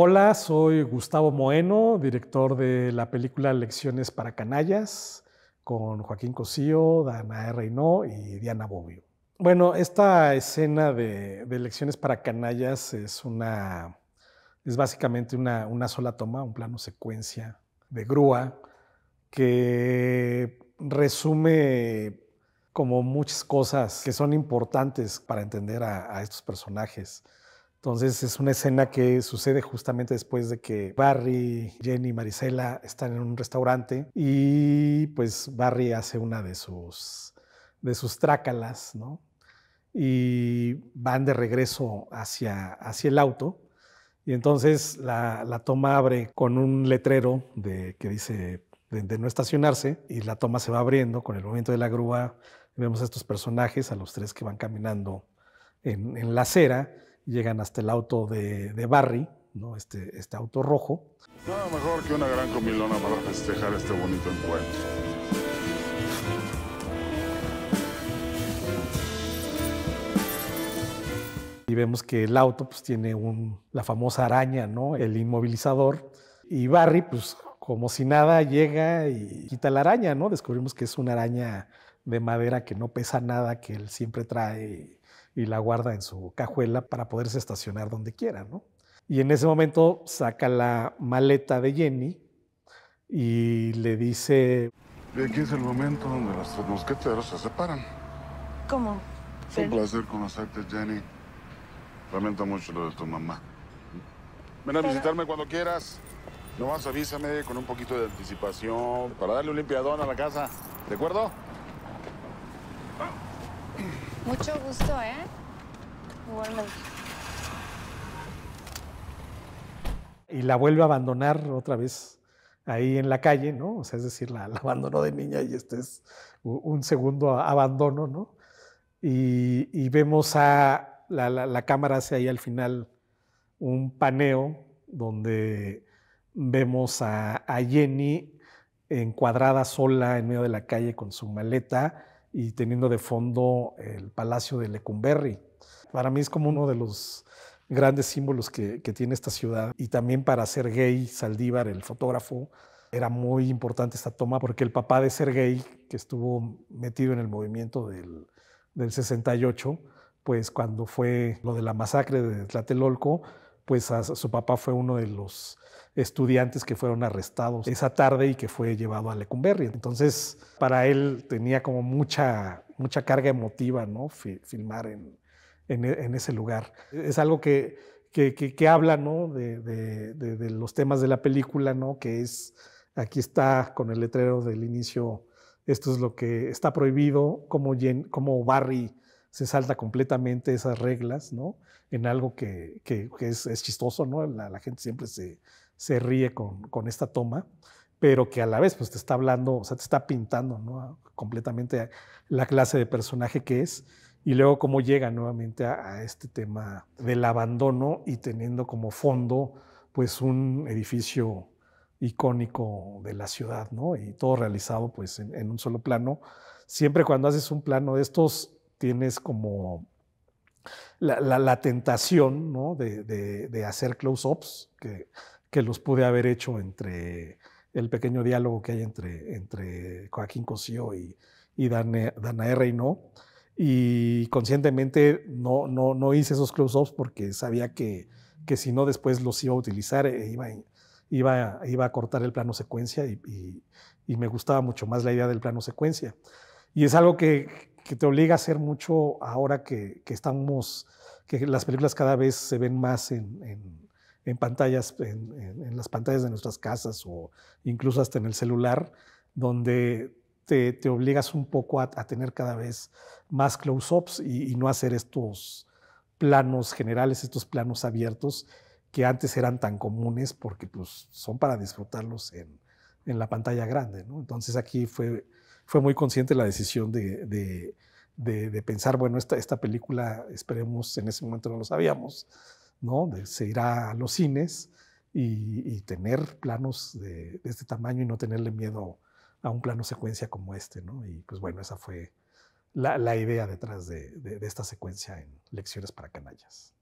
Hola, soy Gustavo Moeno, director de la película Lecciones para Canallas, con Joaquín Cosío, Danae Reinó y Diana Bobbio. Bueno, esta escena de, Lecciones para Canallas es es básicamente una, sola toma, un plano secuencia de grúa que resume como muchas cosas que son importantes para entender a estos personajes. Entonces es una escena que sucede justamente después de que Barry, Jenny y Marisela están en un restaurante y pues Barry hace una de sus, de sus trácalas, ¿no? Y van de regreso hacia, hacia el auto. Y entonces la, toma abre con un letrero de, que dice de, no estacionarse y la toma se va abriendo con el movimiento de la grúa. Vemos a estos personajes, a los tres que van caminando en, en la acera llegan hasta el auto de, Barry, ¿no? este, este auto rojo. Nada mejor que una gran comilona para festejar este bonito encuentro. Y vemos que el auto pues, tiene la famosa araña, ¿no? el inmovilizador. Y Barry, pues como si nada, llega y quita la araña, ¿no? Descubrimos que es una araña de madera que no pesa nada, que él siempre trae y la guarda en su cajuela para poderse estacionar donde quiera, ¿no? Y en ese momento saca la maleta de Jenny y le dice... Y aquí es el momento donde los mosqueteros se separan. ¿Cómo? Fue un placer conocerte, Jenny. Lamento mucho lo de tu mamá. Ven a visitarme cuando quieras. Nomás avísame con un poquito de anticipación para darle un limpiadón a la casa. ¿De acuerdo? Ah. Mucho gusto, ¿eh? Y la vuelve a abandonar otra vez ahí en la calle, ¿no? O sea, es decir, la, abandonó de niña y este es un segundo abandono, ¿no? Y, vemos a la, cámara hacia ahí al final un paneo donde vemos a, a Jenny encuadrada sola en medio de la calle con su maleta y teniendo de fondo el Palacio de Lecumberri. Para mí es como uno de los grandes símbolos que, tiene esta ciudad. Y también para gay Saldívar, el fotógrafo, era muy importante esta toma porque el papá de Sergei, que estuvo metido en el movimiento del, del 68, pues cuando fue lo de la masacre de Tlatelolco, pues su papá fue uno de los estudiantes que fueron arrestados esa tarde y que fue llevado a Lecumberri. Entonces, para él tenía como mucha, mucha carga emotiva, ¿no? filmar e, en, ese lugar. Es algo que, que, habla, ¿no? De, los temas de la película, ¿no? Que es, aquí está con el letrero del inicio, esto es lo que está prohibido, como, como Barry se salta completamente esas reglas, ¿no? En algo que, que, es, chistoso, ¿no? La, gente siempre se, se ríe con, con, esta toma, pero que a la vez pues, te está hablando, o sea, te está pintando ¿no? completamente la clase de personaje que es y luego cómo llega nuevamente a, este tema del abandono y teniendo como fondo pues un edificio icónico de la ciudad, ¿no? Y todo realizado pues en, en un solo plano. Siempre cuando haces un plano de estos tienes como la, la, tentación ¿no? de, de, de, hacer close-ups, que, que, los pude haber hecho entre el pequeño diálogo que hay entre, entre Joaquín Cosío y, y Danae, Danae Y conscientemente no, no, no hice esos close-ups porque sabía que, que si no después los iba a utilizar, e iba, iba, iba a cortar el plano secuencia y, y, me gustaba mucho más la idea del plano secuencia. Y es algo que, que te obliga a hacer mucho ahora que, estamos, que las películas cada vez se ven más en, pantallas, en, las pantallas de nuestras casas o incluso hasta en el celular, donde te, obligas un poco a, tener cada vez más close-ups y, no hacer estos planos generales, estos planos abiertos que antes eran tan comunes porque pues, son para disfrutarlos en, la pantalla grande. Entonces aquí fue fue muy consciente la decisión de, pensar, bueno, esta, película, esperemos, en ese momento no lo sabíamos, ¿no? se irá a los cines y, tener planos de, este tamaño y no tenerle miedo a un plano secuencia como este, ¿no? Y pues bueno, esa fue la, idea detrás de, de esta secuencia en Lecciones para Canallas.